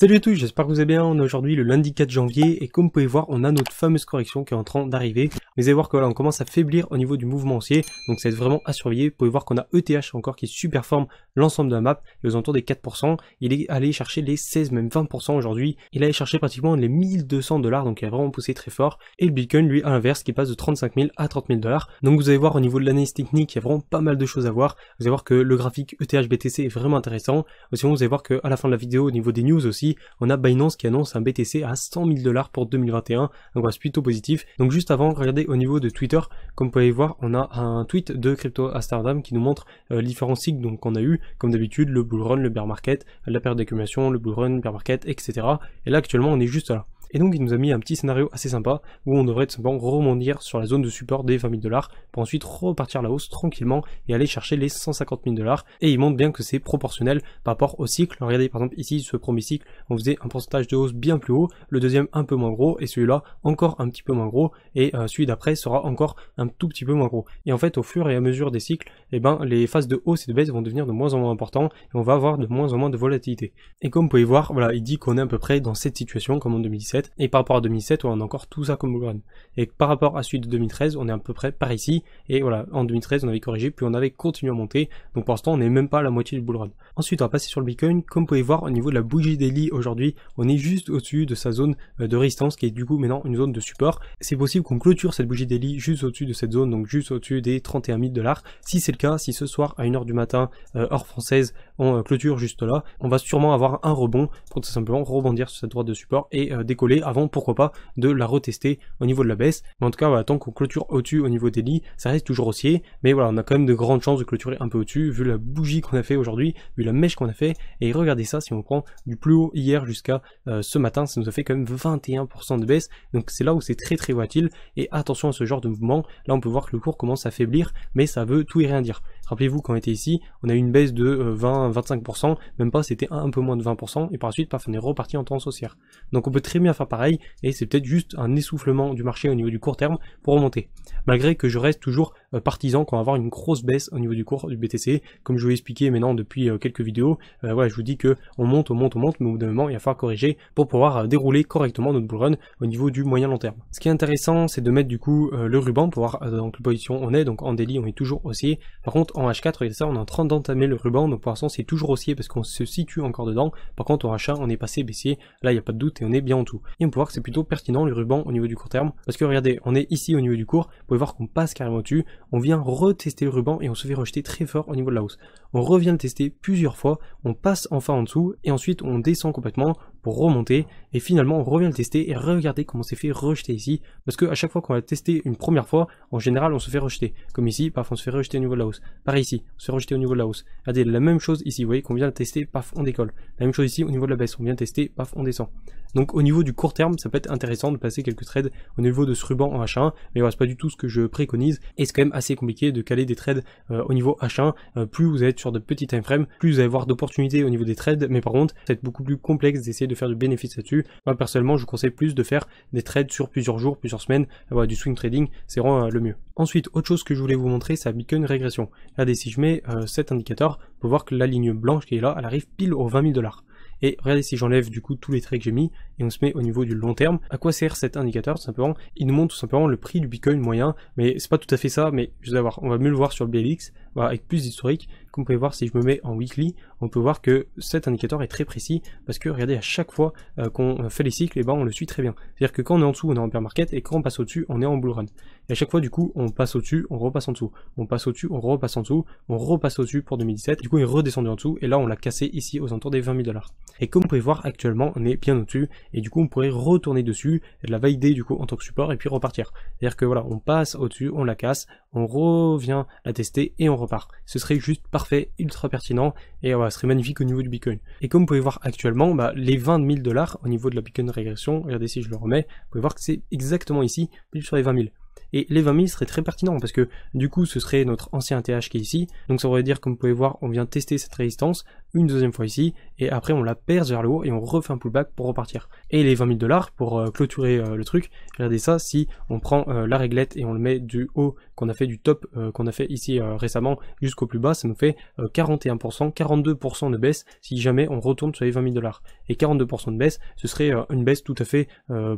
Salut à tous, j'espère que vous allez bien, on est aujourd'hui le lundi 4 janvier et comme vous pouvez voir on a notre fameuse correction qui est en train d'arriver. vous allez voir que là, on commence à faiblir au niveau du mouvement haussier, donc ça va être vraiment à surveiller. Vous pouvez voir qu'on a ETH encore qui superforme l'ensemble de la map et aux alentours des 4%, il est allé chercher les 16 même 20% aujourd'hui, il allé chercher pratiquement les 1200 dollars donc il a vraiment poussé très fort. Et le Bitcoin lui à l'inverse qui passe de 35 000 à 30 000 dollars. Donc vous allez voir au niveau de l'analyse technique il y a vraiment pas mal de choses à voir. Vous allez voir que le graphique ETH BTC est vraiment intéressant. Aussi vous allez voir qu'à la fin de la vidéo au niveau des news aussi on a Binance qui annonce un BTC à 100 000 dollars pour 2021, donc c'est plutôt positif. Donc juste avant, regardez au niveau de Twitter, comme vous pouvez voir, on a un tweet de Crypto Amsterdam qui nous montre les euh, différents cycles donc qu'on a eu, comme d'habitude, le bull run, le bear market, la paire d'accumulation, le bull run, bear market, etc. Et là actuellement on est juste là. Et donc il nous a mis un petit scénario assez sympa où on devrait tout simplement remondir sur la zone de support des 20 000 dollars pour ensuite repartir la hausse tranquillement et aller chercher les 150 000 dollars. Et il montre bien que c'est proportionnel par rapport au cycle. Regardez par exemple ici ce premier cycle, on faisait un pourcentage de hausse bien plus haut, le deuxième un peu moins gros et celui-là encore un petit peu moins gros et euh, celui d'après sera encore un tout petit peu moins gros. Et en fait au fur et à mesure des cycles, eh ben, les phases de hausse et de baisse vont devenir de moins en moins importantes et on va avoir de moins en moins de volatilité. Et comme vous pouvez voir, voilà, il dit qu'on est à peu près dans cette situation comme en 2017 et par rapport à 2007, on a encore tout ça comme run. Et par rapport à suite de 2013, on est à peu près par ici, et voilà, en 2013, on avait corrigé, puis on avait continué à monter, donc pour l'instant, on n'est même pas à la moitié du bull run. Ensuite, on va passer sur le Bitcoin, comme vous pouvez voir, au niveau de la bougie daily aujourd'hui, on est juste au-dessus de sa zone euh, de résistance, qui est du coup maintenant une zone de support. C'est possible qu'on clôture cette bougie daily juste au-dessus de cette zone, donc juste au-dessus des 31 000 dollars. Si c'est le cas, si ce soir à 1h du matin, hors euh, française, on euh, clôture juste là, on va sûrement avoir un rebond pour tout simplement rebondir sur cette droite de support et euh, décoller avant, pourquoi pas, de la retester au niveau de la baisse. Mais en tout cas, tant qu'on clôture au-dessus au niveau des lits, ça reste toujours haussier, mais voilà, on a quand même de grandes chances de clôturer un peu au-dessus, vu la bougie qu'on a fait aujourd'hui, vu la mèche qu'on a fait, et regardez ça, si on prend du plus haut hier jusqu'à euh, ce matin, ça nous a fait quand même 21% de baisse, donc c'est là où c'est très très volatile, et attention à ce genre de mouvement, là on peut voir que le cours commence à faiblir, mais ça veut tout et rien dire. Rappelez-vous, quand on était ici, on a eu une baisse de 20-25%, euh, même pas, c'était un peu moins de 20%, et par la suite, paf, on est reparti en temps haussière. Donc on peut très bien faire pareil, et c'est peut-être juste un essoufflement du marché au niveau du court terme pour remonter. Malgré que je reste toujours euh, partisans qu'on va avoir une grosse baisse au niveau du cours du BTC. Comme je vous l'ai expliqué maintenant depuis euh, quelques vidéos, euh, voilà, je vous dis que on monte, on monte, on monte, mais au bout d'un moment, il va falloir corriger pour pouvoir dérouler correctement notre bull run au niveau du moyen long terme. Ce qui est intéressant, c'est de mettre du coup le ruban pour voir dans quelle position on est. Donc en daily, on est toujours haussier. Par contre, en H4, et ça, on est en train d'entamer le ruban. Donc pour l'instant, c'est toujours haussier parce qu'on se situe encore dedans. Par contre, en H1, on est passé baissier. Là, il n'y a pas de doute et on est bien en tout. Et on peut voir que c'est plutôt pertinent le ruban au niveau du court terme. Parce que regardez, on est ici au niveau du cours. Vous pouvez voir qu'on passe carrément au-dessus on vient retester le ruban et on se fait rejeter très fort au niveau de la hausse. On revient le tester plusieurs fois, on passe enfin en dessous et ensuite on descend complètement, remonter et finalement on revient le tester et regarder comment on s'est fait rejeter ici parce que à chaque fois qu'on va tester une première fois en général on se fait rejeter comme ici paf on se fait rejeter au niveau de la hausse pareil ici on se fait rejeter au niveau de la hausse regardez ah, la même chose ici vous voyez qu'on vient le tester paf on décolle la même chose ici au niveau de la baisse on vient le tester paf on descend donc au niveau du court terme ça peut être intéressant de passer quelques trades au niveau de ce ruban en H1 mais voilà c'est pas du tout ce que je préconise et c'est quand même assez compliqué de caler des trades euh, au niveau H1 euh, plus vous êtes sur de petits time frames plus vous allez avoir d'opportunités au niveau des trades mais par contre ça va être beaucoup plus complexe d'essayer de faire du bénéfice là-dessus. Moi personnellement, je vous conseille plus de faire des trades sur plusieurs jours, plusieurs semaines, avoir du swing trading, c'est vraiment euh, le mieux. Ensuite, autre chose que je voulais vous montrer, c'est la Bitcoin régression. Regardez, si je mets euh, cet indicateur, pour voir que la ligne blanche qui est là, elle arrive pile aux 20 000 dollars. Et regardez si j'enlève du coup tous les traits que j'ai mis et on se met au niveau du long terme. À quoi sert cet indicateur simplement Il nous montre tout simplement le prix du Bitcoin moyen, mais c'est pas tout à fait ça, mais je vais voir on va mieux le voir sur le BLX, avec plus d'historique vous pouvez voir, si je me mets en weekly, on peut voir que cet indicateur est très précis parce que regardez, à chaque fois euh, qu'on euh, fait les cycles, et eh ben, on le suit très bien. C'est-à-dire que quand on est en dessous, on est en bear market et quand on passe au-dessus, on est en bull run. Et à chaque fois, du coup, on passe au-dessus, on repasse en dessous, on passe au-dessus, on repasse en dessous, on repasse au-dessus pour 2017. Du coup, il est redescendu en dessous et là, on l'a cassé ici aux alentours des 20 000 dollars. Et comme vous pouvez voir, actuellement, on est bien au-dessus et du coup, on pourrait retourner dessus, la valider du coup en tant que support et puis repartir. C'est-à-dire que voilà, on passe au-dessus, on la casse, on revient à tester et on repart. Ce serait juste parfait, ultra pertinent et ce serait magnifique au niveau du Bitcoin. Et comme vous pouvez voir actuellement, bah, les 20 000 dollars au niveau de la Bitcoin régression, regardez si je le remets, vous pouvez voir que c'est exactement ici, plus sur les 20 000 et les 20 000 seraient très pertinents. parce que du coup ce serait notre ancien TH qui est ici donc ça voudrait dire comme vous pouvez voir on vient tester cette résistance une deuxième fois ici, et après on la perce vers le haut et on refait un pullback pour repartir. Et les 20 000 dollars pour euh, clôturer euh, le truc, regardez ça, si on prend euh, la réglette et on le met du haut qu'on a fait du top qu'on a fait ici récemment jusqu'au plus bas, ça nous fait 41%, 42% de baisse si jamais on retourne sur les 20 000 dollars. Et 42% de baisse, ce serait une baisse tout à fait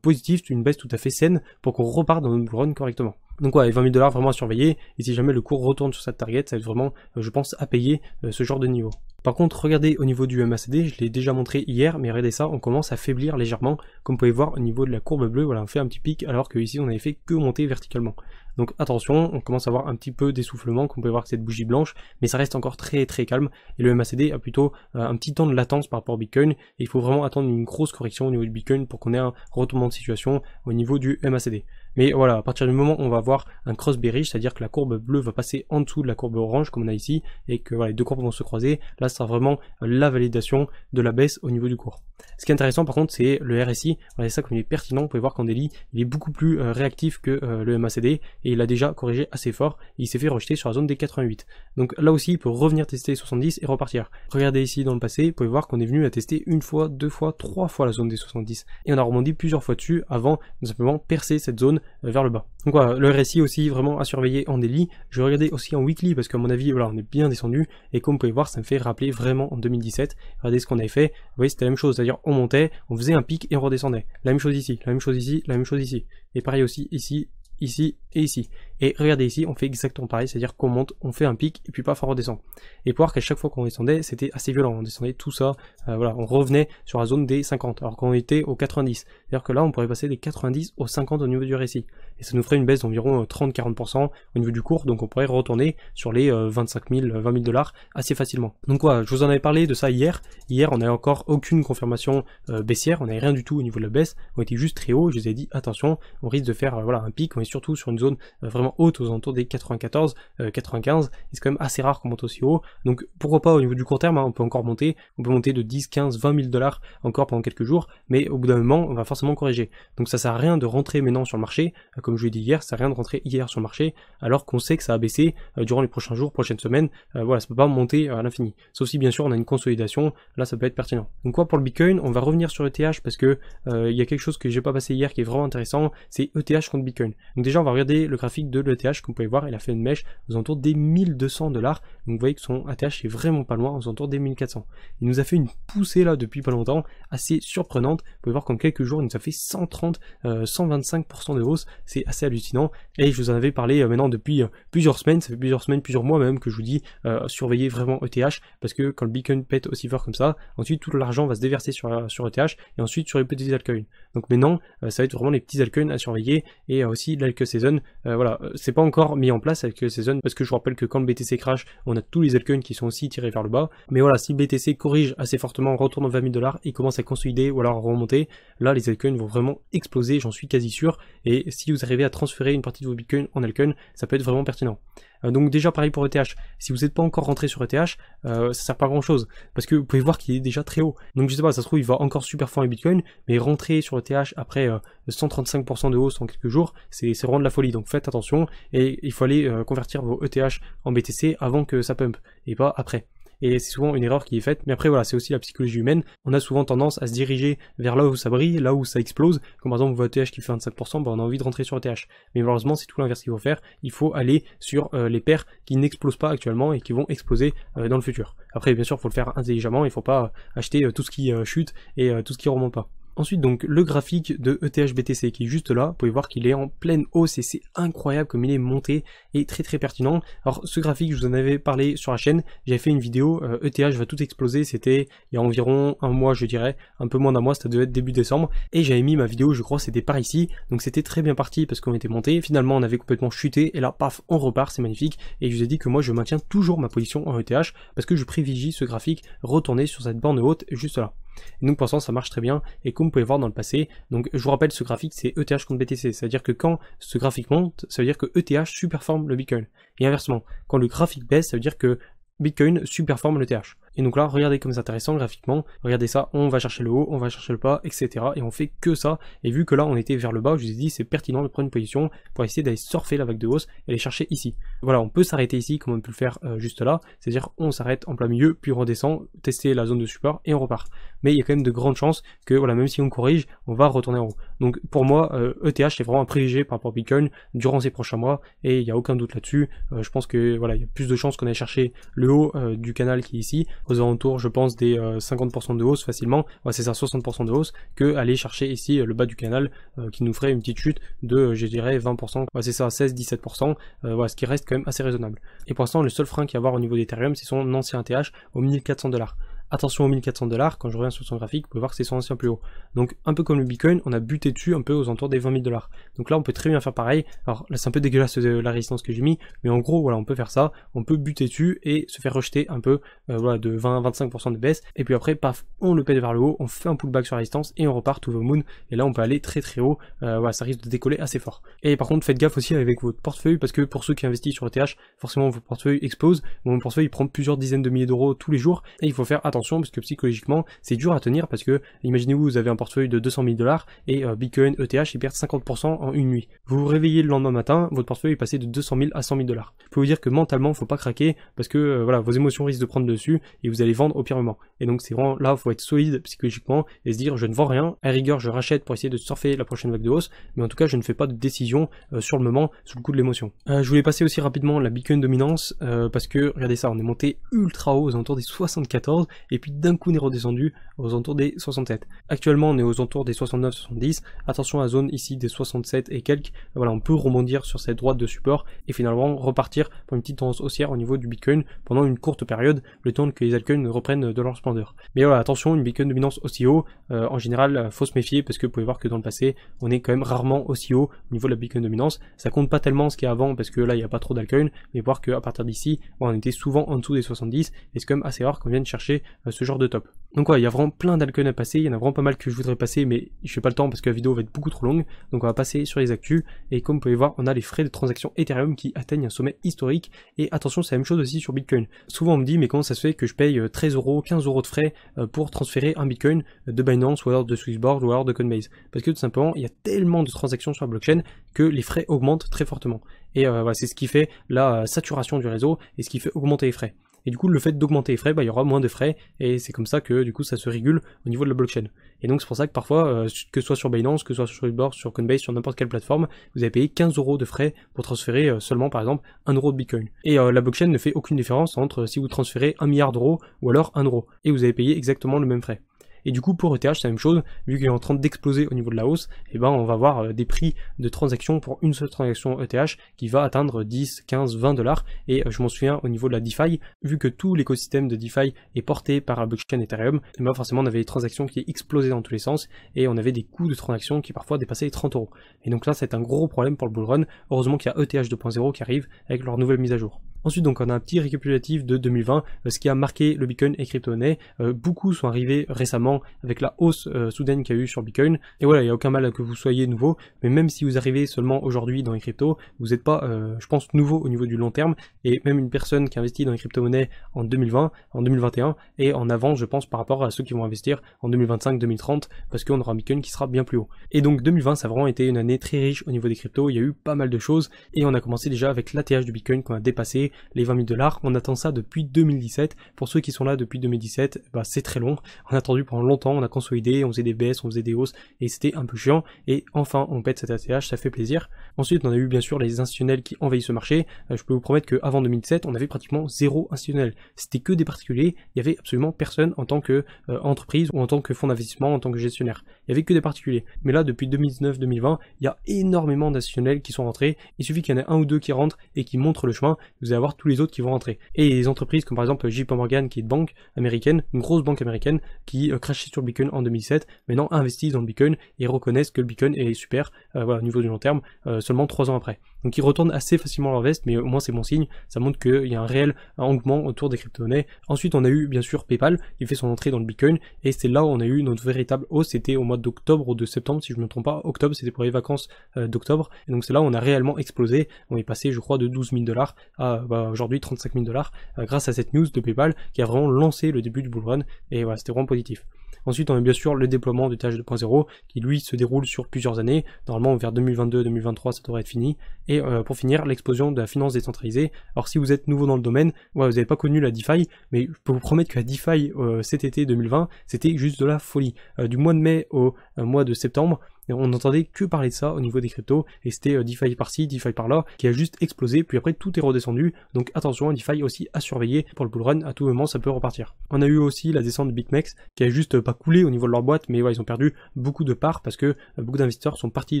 positive, une baisse tout à fait saine pour qu'on reparte dans notre bull run correctement. Donc ouais, 20 000 dollars vraiment à surveiller. Et si jamais le cours retourne sur cette target, ça va être vraiment, euh, je pense, à payer euh, ce genre de niveau. Par contre, regardez au niveau du MACD, je l'ai déjà montré hier, mais regardez ça, on commence à faiblir légèrement. Comme vous pouvez voir au niveau de la courbe bleue, voilà, on fait un petit pic alors qu'ici on n'avait fait que monter verticalement. Donc attention, on commence à avoir un petit peu d'essoufflement, comme vous pouvez voir avec cette bougie blanche, mais ça reste encore très très calme, et le MACD a plutôt euh, un petit temps de latence par rapport au Bitcoin, et il faut vraiment attendre une grosse correction au niveau du Bitcoin pour qu'on ait un retournement de situation au niveau du MACD. Mais voilà, à partir du moment où on va avoir un cross c'est-à-dire que la courbe bleue va passer en dessous de la courbe orange comme on a ici, et que les deux courbes vont se croiser, là ça sera vraiment la validation de la baisse au niveau du cours. Ce qui est intéressant par contre, c'est le RSI. Regardez ça comme il est pertinent. Vous pouvez voir qu'en délit il est beaucoup plus euh, réactif que euh, le MACD et il a déjà corrigé assez fort. il s'est fait rejeter sur la zone des 88. Donc là aussi, il peut revenir tester 70 et repartir. Regardez ici dans le passé, vous pouvez voir qu'on est venu à tester une fois, deux fois, trois fois la zone des 70 et on a rebondi plusieurs fois dessus avant de simplement percer cette zone euh, vers le bas. Donc voilà, le RSI aussi vraiment à surveiller en daily. Je vais aussi en weekly parce qu'à mon avis, voilà, on est bien descendu et comme vous pouvez voir, ça me fait rappeler vraiment en 2017. Regardez ce qu'on avait fait. Vous voyez, c'était la même chose dire on montait, on faisait un pic et on redescendait. La même chose ici, la même chose ici, la même chose ici. Et pareil aussi ici, ici et ici. Et regardez ici, on fait exactement pareil, c'est-à-dire qu'on monte, on fait un pic, et puis parfois on redescend. Et pour voir qu'à chaque fois qu'on descendait, c'était assez violent, on descendait tout ça, euh, voilà, on revenait sur la zone des 50, alors qu'on était au 90. C'est-à-dire que là, on pourrait passer des 90 aux 50 au niveau du récit. Et ça nous ferait une baisse d'environ 30-40% euh, au niveau du cours, donc on pourrait retourner sur les 25 000, 20 000 dollars assez facilement. Donc quoi, je vous en avais parlé de ça hier. Hier, on n'avait encore aucune confirmation euh, baissière, on n'avait rien du tout au niveau de la baisse, on était juste très haut, je vous ai dit, attention, on risque de faire voilà un pic, on est surtout sur une zone vraiment haute aux alentours des 94, 95, euh, c'est quand même assez rare qu'on monte aussi haut, donc pourquoi pas au niveau du court terme, hein, on peut encore monter, on peut monter de 10, 15, 20 000 dollars encore pendant quelques jours, mais au bout d'un moment, on va forcément corriger. Donc ça sert à rien de rentrer maintenant sur le marché, euh, comme je vous l'ai dit hier, ça sert à rien de rentrer hier sur le marché, alors qu'on sait que ça a baissé euh, durant les prochains jours, prochaines semaines, voilà, ça peut pas monter à l'infini. Sauf si bien sûr on a une consolidation, là ça peut être pertinent. Donc quoi pour le Bitcoin, on va revenir sur ETH parce que il y a quelque chose que j'ai pas passé hier qui est vraiment intéressant, c'est ETH contre Bitcoin. Donc déjà on va regarder le graphique de l'ETH, comme vous pouvez voir, il a fait une mèche aux alentours des 1200 dollars. Donc vous voyez que son ATH est vraiment pas loin, aux alentours des 1400. Il nous a fait une poussée là depuis pas longtemps, assez surprenante. Vous pouvez voir qu'en quelques jours, il nous a fait 130, 125% euh, de hausse. C'est assez hallucinant. Et je vous en avais parlé euh, maintenant depuis euh, plusieurs semaines, ça fait plusieurs semaines, plusieurs mois même que je vous dis, surveiller vraiment ETH, parce que quand le Bitcoin pète aussi fort comme ça, ensuite tout l'argent va se déverser sur, sur ETH et ensuite sur les petits altcoins. Donc maintenant, ça va être vraiment les petits altcoins à surveiller et aussi l'alcool season. voilà, euh, c'est pas encore mis en place avec euh, Season parce que je vous rappelle que quand le BTC crash, on a tous les altcoins qui sont aussi tirés vers le bas. Mais voilà, si le BTC corrige assez fortement, retourne en 20 000 dollars et commence à consolider ou alors à remonter, là les altcoins vont vraiment exploser, j'en suis quasi sûr. Et si vous arrivez à transférer une partie de vos bitcoins en altcoins, ça peut être vraiment pertinent. Euh, donc déjà pareil pour ETH. Si vous n'êtes pas encore rentré sur ETH, euh, ça ne sert pas à grand chose parce que vous pouvez voir qu'il est déjà très haut. Donc je sais pas, ça se trouve il va encore super fort en Bitcoin, mais rentrer sur ETH après 135% euh, de hausse en quelques jours, c'est vraiment de la folie. Donc faites attention et il faut aller convertir vos ETH en BTC avant que ça pump et pas après et c'est souvent une erreur qui est faite. Mais après, voilà, c'est aussi la psychologie humaine. On a souvent tendance à se diriger vers là où ça brille, là où ça explose. Comme par exemple, votre TH qui fait 25%, ben, on a envie de rentrer sur le TH. Mais malheureusement, c'est tout l'inverse qu'il faut faire. Il faut aller sur euh, les paires qui n'explosent pas actuellement et qui vont exploser euh, dans le futur. Après, bien sûr, il faut le faire intelligemment. Il ne faut pas acheter euh, tout ce qui chute et tout ce qui remonte pas. Ensuite donc le graphique de ETH BTC qui est juste là, vous pouvez voir qu'il est en pleine hausse et c'est incroyable comme il est monté et très très pertinent. Alors ce graphique je vous en avais parlé sur la chaîne, j'avais fait une vidéo ETH e va tout exploser, c'était il y a environ un mois je dirais, un peu moins d'un mois, ça devait être début décembre et j'avais mis ma vidéo je crois c'était par ici, donc c'était très bien parti parce qu'on était monté, finalement on avait complètement chuté et là paf on repart, c'est magnifique et je vous ai dit que moi je maintiens toujours ma position en ETH parce que je privilégie ce graphique retourné sur cette borne haute juste là. Nous donc pour l'instant ça marche très bien et comme vous pouvez voir dans le passé, donc je vous rappelle ce graphique c'est ETH contre BTC, c'est-à-dire que quand ce graphique monte, ça veut dire que ETH superforme le Bitcoin. Et inversement, quand le graphique baisse, ça veut dire que Bitcoin superforme l'ETH. Et donc là, regardez comme c'est intéressant graphiquement. Regardez ça, on va chercher le haut, on va chercher le bas, etc. Et on fait que ça. Et vu que là, on était vers le bas, je vous ai dit, c'est pertinent de prendre une position pour essayer d'aller surfer la vague de hausse et aller chercher ici. Voilà, on peut s'arrêter ici, comme on peut le faire euh, juste là. C'est-à-dire, on s'arrête en plein milieu, puis on redescend, tester la zone de support et on repart. Mais il y a quand même de grandes chances que, voilà, même si on corrige, on va retourner en haut. Donc pour moi, ETH, e c'est vraiment un privilégié par rapport à Bitcoin durant ces prochains mois. Et il n'y a aucun doute là-dessus. Euh, je pense que, voilà, il y a plus de chances qu'on aille chercher le haut euh, du canal qui est ici aux alentours, je pense, des 50% euh, de hausse facilement, c'est ça, 60% de hausse, que aller chercher ici euh, le bas du canal euh, qui nous ferait une petite chute de, je dirais, 20%, c'est ça, 16-17%, voilà, ce qui reste quand même assez raisonnable. Et pour l'instant, le seul frein qu'il y a à avoir au niveau d'Ethereum, c'est son ancien TH au 1400 dollars attention aux 1400 dollars, quand je reviens sur son graphique, vous pouvez voir que c'est son ancien plus haut. Donc un peu comme le Bitcoin, on a buté dessus un peu aux entours des 20 000 dollars. Donc là, on peut très bien faire pareil. Alors là, c'est un peu dégueulasse de euh, la résistance que j'ai mis, mais en gros, voilà, on peut faire ça. On peut buter dessus et se faire rejeter un peu euh, voilà, de 20-25% de baisse. Et puis après, paf, on le pète vers le haut, on fait un pullback sur la résistance et on repart tout au moon. Et là, on peut aller très très haut. Euh, voilà, ça risque de décoller assez fort. Et par contre, faites gaffe aussi avec votre portefeuille parce que pour ceux qui investissent sur ETH, forcément, votre portefeuille explose. Mon portefeuille, il prend plusieurs dizaines de milliers d'euros tous les jours et il faut faire attention parce que psychologiquement c'est dur à tenir parce que imaginez-vous vous avez un portefeuille de 200 000 dollars et euh, Bitcoin ETH il perd 50% en une nuit. Vous vous réveillez le lendemain matin, votre portefeuille est passé de 200 000 à 100 000 dollars. Je peux vous dire que mentalement faut pas craquer parce que euh, voilà vos émotions risquent de prendre dessus et vous allez vendre au pire moment. Et donc c'est vraiment là faut être solide psychologiquement et se dire je ne vends rien. À rigueur je rachète pour essayer de surfer la prochaine vague de hausse, mais en tout cas je ne fais pas de décision euh, sur le moment sous le coup de l'émotion. je voulais passer aussi rapidement la Bitcoin dominance parce que regardez ça on est monté ultra haut aux alentours des 74 et puis d'un coup on est redescendu aux entours des 67. Actuellement on est aux entours des 69-70, attention à la zone ici des 67 et quelques, voilà on peut rebondir sur cette droite de support et finalement repartir pour une petite tendance haussière au niveau du Bitcoin pendant une courte période, le temps que les altcoins reprennent de leur splendeur. Mais voilà attention, une Bitcoin dominance aussi haut, euh, en général euh, faut se méfier parce que vous pouvez voir que dans le passé on est quand même rarement aussi haut au niveau de la Bitcoin dominance, ça compte pas tellement ce qu'il y a avant parce que là il n'y a pas trop d'altcoins, mais voir qu'à partir d'ici on était souvent en dessous des 70 et c'est quand même assez rare qu'on vienne chercher euh, ce genre de top. Donc ouais, il y a vraiment plein d'alcons à passer, il y en a vraiment pas mal que je voudrais passer, mais je n'ai pas le temps parce que la vidéo va être beaucoup trop longue, donc on va passer sur les actus, et comme vous pouvez voir, on a les frais de transaction Ethereum qui atteignent un sommet historique, et attention, c'est la même chose aussi sur Bitcoin. Souvent on me dit, mais comment ça se fait que je paye 13 euh, euros, 15 euros de frais euh, pour transférer un Bitcoin de Binance, ou alors de Swissborg, ou alors de Coinbase Parce que tout simplement, il y a tellement de transactions sur la blockchain que les frais augmentent très fortement. Et c'est ce qui fait la saturation du réseau, et ce qui fait augmenter les frais. Et du coup, le fait d'augmenter les frais, bah, il y aura moins de frais, et c'est comme ça que du coup, ça se régule au niveau de la blockchain. Et donc, c'est pour ça que parfois, euh, que ce soit sur Binance, que ce soit sur Bitboard, sur Coinbase, sur n'importe quelle plateforme, vous avez payé 15 euros de frais pour transférer euh, seulement, par exemple, 1 euro de Bitcoin. Et euh, la blockchain ne fait aucune différence entre si vous transférez 1 milliard d'euros ou alors 1 euro, et vous avez payé exactement le même frais. Et du coup, pour ETH, c'est la même chose, vu qu'il est en train d'exploser au niveau de la hausse, et eh ben, on va avoir euh, des prix de transaction pour une seule transaction ETH qui va atteindre 10, 15, 20 dollars. Et euh, je m'en souviens au niveau de la DeFi, vu que tout l'écosystème de DeFi est porté par la blockchain Ethereum, et eh ben, forcément, on avait des transactions qui explosaient dans tous les sens et on avait des coûts de transaction qui parfois dépassaient les 30 euros. Et donc là, c'est un gros problème pour le bull run. Heureusement qu'il y a ETH 2.0 qui arrive avec leur nouvelle mise à jour. Ensuite, donc, on a un petit récapitulatif de 2020, euh, ce qui a marqué le Bitcoin et crypto-monnaie. Euh, beaucoup sont arrivés récemment avec la hausse euh, soudaine qu'il y a eu sur Bitcoin. Et voilà, il n'y a aucun mal à que vous soyez nouveau, mais même si vous arrivez seulement aujourd'hui dans les cryptos, vous n'êtes pas, je pense, nouveau au niveau du long terme. Et même une personne qui investit dans les crypto-monnaies en 2020, en 2021, est en avance, je pense, par rapport à ceux qui vont investir en 2025, 2030, parce qu'on aura un Bitcoin qui sera bien plus haut. Et donc 2020, ça a vraiment été une année très riche au niveau des cryptos. Il y a eu pas mal de choses et on a commencé déjà avec l'ATH du Bitcoin qu'on a dépassé les 20 000 dollars. On attend ça depuis 2017. Pour ceux qui sont là depuis 2017, bah, c'est très long. On a attendu pendant longtemps, on a consolidé, on faisait des baisses, on faisait des hausses, et c'était un peu chiant. Et enfin, on pète cet ATH, ça fait plaisir. Ensuite, on a eu bien sûr les institutionnels qui envahissent ce marché. Euh, je peux vous promettre qu'avant 2017, on avait pratiquement zéro institutionnel. C'était que des particuliers. Il n'y avait absolument personne en tant que euh, entreprise ou en tant que fonds d'investissement, en tant que gestionnaire. Il y avait que des particuliers. Mais là, depuis 2019-2020, il y a énormément d'institutionnels qui sont rentrés. Il suffit qu'il y en ait un ou deux qui rentrent et qui montrent le chemin. Vous tous les autres qui vont rentrer. Et les entreprises comme par exemple JP Morgan qui est une banque américaine, une grosse banque américaine qui euh, crachait sur le Bitcoin en 2007, maintenant investissent dans le Bitcoin et reconnaissent que le Bitcoin est super euh, au niveau du long terme euh, seulement trois ans après. Donc ils retournent assez facilement leur veste, mais au moins c'est bon signe, ça montre qu'il y a un réel engouement autour des crypto-monnaies. Ensuite on a eu bien sûr PayPal, qui fait son entrée dans le Bitcoin, et c'est là où on a eu notre véritable hausse, c'était au mois d'octobre ou de septembre, si je ne me trompe pas, octobre, c'était pour les vacances euh, d'octobre, et donc c'est là où on a réellement explosé, on est passé je crois de 12 000 dollars à bah, aujourd'hui 35 000 dollars, euh, grâce à cette news de PayPal qui a vraiment lancé le début du bull run, et voilà, c'était vraiment positif. Ensuite, on a bien sûr le déploiement du TH 2.0 qui lui se déroule sur plusieurs années. Normalement, vers 2022-2023, ça devrait être fini. Et euh, pour finir, l'explosion de la finance décentralisée. Alors si vous êtes nouveau dans le domaine, ouais, vous n'avez pas connu la DeFi, mais je peux vous promettre que la DeFi euh, cet été 2020, c'était juste de la folie. Euh, du mois de mai au mois de septembre, on n'entendait que parler de ça au niveau des cryptos, et c'était euh, DeFi par-ci, DeFi par-là, qui a juste explosé, puis après tout est redescendu, donc attention, DeFi aussi à surveiller pour le bull run, à tout moment ça peut repartir. On a eu aussi la descente de BitMEX, qui a juste euh, pas coulé au niveau de leur boîte, mais ils ont perdu beaucoup de parts, parce que euh, beaucoup d'investisseurs sont partis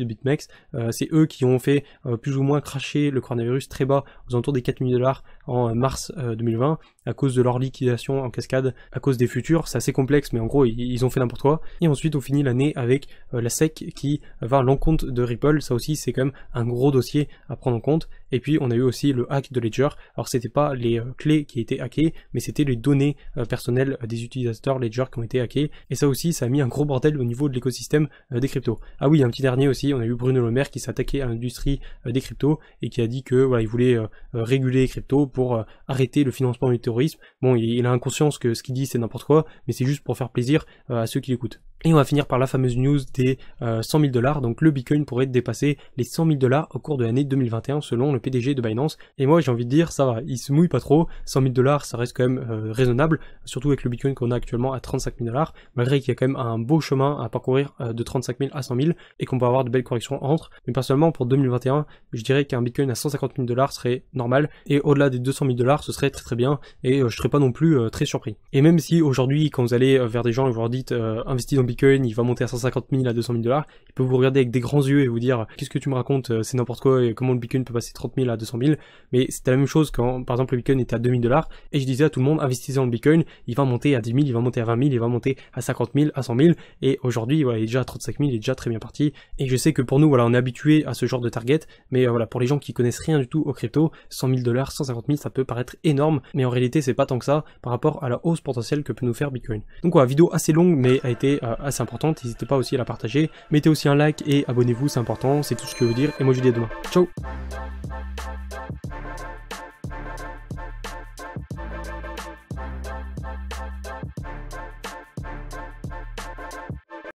de BitMEX, c'est eux qui ont fait plus ou moins cracher le coronavirus très bas, aux alentours des 4000 dollars en mars 2020, à cause de leur liquidation en cascade, à cause des futurs. C'est assez complexe, mais en gros, ils ont fait n'importe quoi. Et ensuite, on finit l'année avec euh, la SEC qui va à l'encontre de Ripple. Ça aussi, c'est quand même un gros dossier à prendre en compte. Et puis on a eu aussi le hack de Ledger. Alors c'était pas les euh, clés qui étaient hackées, mais c'était les données euh, personnelles euh, des utilisateurs Ledger qui ont été hackées. Et ça aussi, ça a mis un gros bordel au niveau de l'écosystème des cryptos. Ah oui, un petit dernier aussi, on a eu Bruno Le Maire qui s'attaquait à l'industrie des cryptos et qui a dit que voilà, il voulait réguler les cryptos pour arrêter le financement du terrorisme. Bon, il, a inconscience que ce qu'il dit c'est n'importe quoi, mais c'est juste pour faire plaisir à ceux qui l'écoutent. Et on va finir par la fameuse news des 100 euh, 000 dollars. Donc le Bitcoin pourrait dépasser les 100 000 dollars au cours de l'année 2021 selon le PDG de Binance. Et moi j'ai envie de dire ça va, il se mouille pas trop. 100 000 dollars ça reste quand même euh, raisonnable, surtout avec le Bitcoin qu'on a actuellement à 35 000 dollars. Malgré qu'il y a quand même un beau chemin à parcourir euh, de 35 000 à 100 000 et qu'on peut avoir de belles corrections entre. Mais personnellement pour 2021, je dirais qu'un Bitcoin à 150 000 dollars serait normal et au-delà des 200 000 dollars ce serait très très bien et je serais pas non plus très surpris. Et même si aujourd'hui quand vous allez vers des gens et vous leur dites investis dans Bitcoin Bitcoin, il va monter à 150 000, à 200 000 dollars, il peut vous regarder avec des grands yeux et vous dire qu'est-ce que tu me racontes, euh, c'est n'importe quoi et comment le Bitcoin peut passer 30 000 à 200 000. Mais c'était la même chose quand, par exemple, le Bitcoin était à 2000 dollars et je disais à tout le monde, investissez dans le Bitcoin, il va monter à 10 000, il va monter à 20 000, il va monter à 50 000, à 100 000. Et aujourd'hui, voilà, il est déjà à 35 000, il est déjà très bien parti. Et je sais que pour nous, voilà, on est habitué à ce genre de target, mais euh, voilà, pour les gens qui connaissent rien du tout aux crypto, 100 000 dollars, 150 000, ça peut paraître énorme, mais en réalité, c'est pas tant que ça par rapport à la hausse potentielle que peut nous faire Bitcoin. Donc, voilà, vidéo assez longue, mais a été euh, assez importante, n'hésitez pas aussi à la partager. Mettez aussi un like et abonnez-vous, c'est important, c'est tout ce que je veux dire. Et moi je vous dis à demain. Ciao